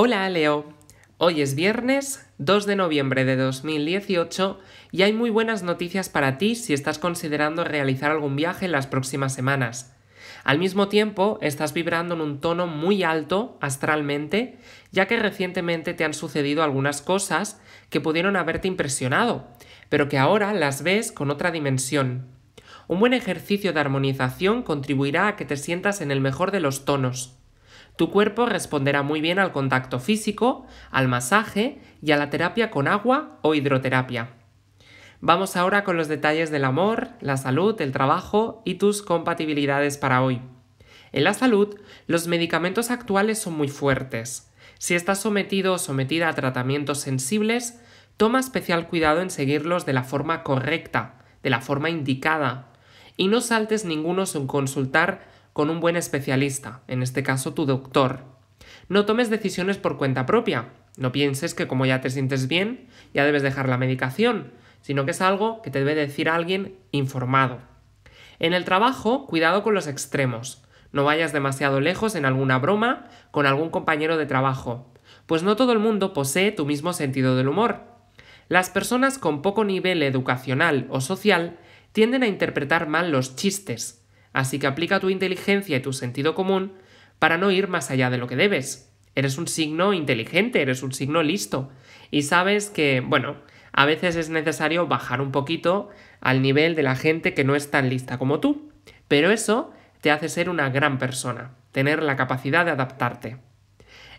Hola Leo, hoy es viernes 2 de noviembre de 2018 y hay muy buenas noticias para ti si estás considerando realizar algún viaje en las próximas semanas. Al mismo tiempo, estás vibrando en un tono muy alto astralmente, ya que recientemente te han sucedido algunas cosas que pudieron haberte impresionado, pero que ahora las ves con otra dimensión. Un buen ejercicio de armonización contribuirá a que te sientas en el mejor de los tonos. Tu cuerpo responderá muy bien al contacto físico, al masaje y a la terapia con agua o hidroterapia. Vamos ahora con los detalles del amor, la salud, el trabajo y tus compatibilidades para hoy. En la salud, los medicamentos actuales son muy fuertes. Si estás sometido o sometida a tratamientos sensibles, toma especial cuidado en seguirlos de la forma correcta, de la forma indicada, y no saltes ninguno sin consultar con un buen especialista, en este caso tu doctor. No tomes decisiones por cuenta propia. No pienses que como ya te sientes bien, ya debes dejar la medicación, sino que es algo que te debe decir alguien informado. En el trabajo, cuidado con los extremos. No vayas demasiado lejos en alguna broma con algún compañero de trabajo, pues no todo el mundo posee tu mismo sentido del humor. Las personas con poco nivel educacional o social tienden a interpretar mal los chistes, Así que aplica tu inteligencia y tu sentido común para no ir más allá de lo que debes. Eres un signo inteligente, eres un signo listo. Y sabes que, bueno, a veces es necesario bajar un poquito al nivel de la gente que no es tan lista como tú. Pero eso te hace ser una gran persona, tener la capacidad de adaptarte.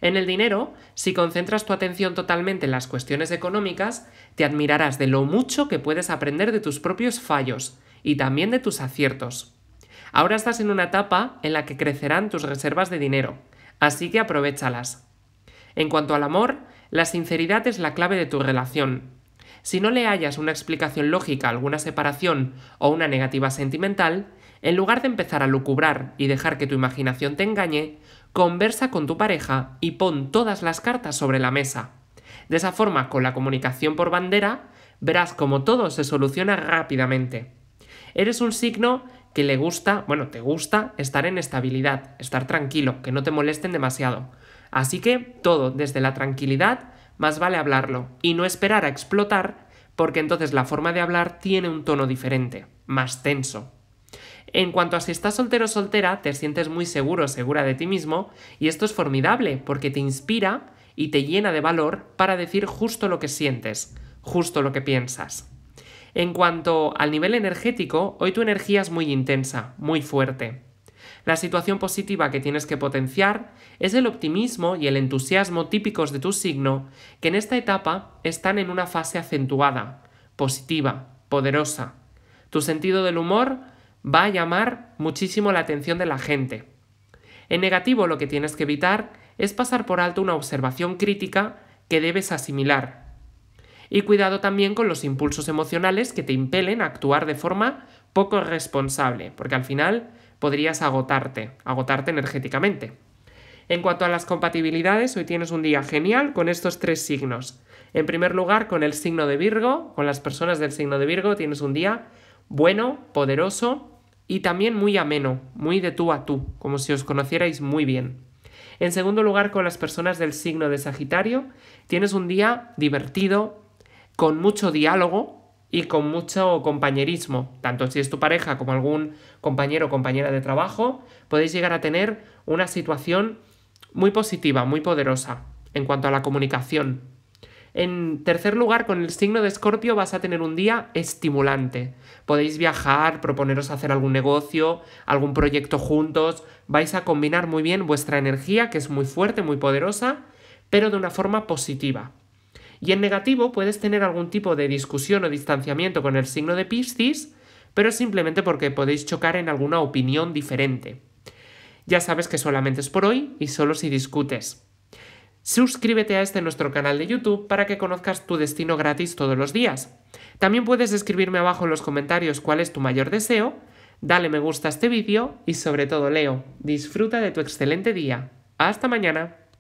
En el dinero, si concentras tu atención totalmente en las cuestiones económicas, te admirarás de lo mucho que puedes aprender de tus propios fallos y también de tus aciertos. Ahora estás en una etapa en la que crecerán tus reservas de dinero, así que aprovechalas. En cuanto al amor, la sinceridad es la clave de tu relación. Si no le hallas una explicación lógica alguna separación o una negativa sentimental, en lugar de empezar a lucubrar y dejar que tu imaginación te engañe, conversa con tu pareja y pon todas las cartas sobre la mesa. De esa forma, con la comunicación por bandera, verás como todo se soluciona rápidamente. Eres un signo que le gusta, bueno, te gusta estar en estabilidad, estar tranquilo, que no te molesten demasiado. Así que todo desde la tranquilidad, más vale hablarlo y no esperar a explotar, porque entonces la forma de hablar tiene un tono diferente, más tenso. En cuanto a si estás soltero o soltera, te sientes muy seguro o segura de ti mismo, y esto es formidable porque te inspira y te llena de valor para decir justo lo que sientes, justo lo que piensas. En cuanto al nivel energético, hoy tu energía es muy intensa, muy fuerte. La situación positiva que tienes que potenciar es el optimismo y el entusiasmo típicos de tu signo, que en esta etapa están en una fase acentuada, positiva, poderosa. Tu sentido del humor va a llamar muchísimo la atención de la gente. En negativo lo que tienes que evitar es pasar por alto una observación crítica que debes asimilar, y cuidado también con los impulsos emocionales que te impelen a actuar de forma poco responsable, porque al final podrías agotarte, agotarte energéticamente. En cuanto a las compatibilidades, hoy tienes un día genial con estos tres signos. En primer lugar, con el signo de Virgo, con las personas del signo de Virgo, tienes un día bueno, poderoso y también muy ameno, muy de tú a tú, como si os conocierais muy bien. En segundo lugar, con las personas del signo de Sagitario, tienes un día divertido, con mucho diálogo y con mucho compañerismo. Tanto si es tu pareja como algún compañero o compañera de trabajo, podéis llegar a tener una situación muy positiva, muy poderosa en cuanto a la comunicación. En tercer lugar, con el signo de Escorpio vas a tener un día estimulante. Podéis viajar, proponeros hacer algún negocio, algún proyecto juntos, vais a combinar muy bien vuestra energía, que es muy fuerte, muy poderosa, pero de una forma positiva. Y en negativo puedes tener algún tipo de discusión o distanciamiento con el signo de Piscis, pero simplemente porque podéis chocar en alguna opinión diferente. Ya sabes que solamente es por hoy y solo si discutes. Suscríbete a este nuestro canal de YouTube para que conozcas tu destino gratis todos los días. También puedes escribirme abajo en los comentarios cuál es tu mayor deseo, dale me gusta a este vídeo y sobre todo leo, disfruta de tu excelente día. Hasta mañana.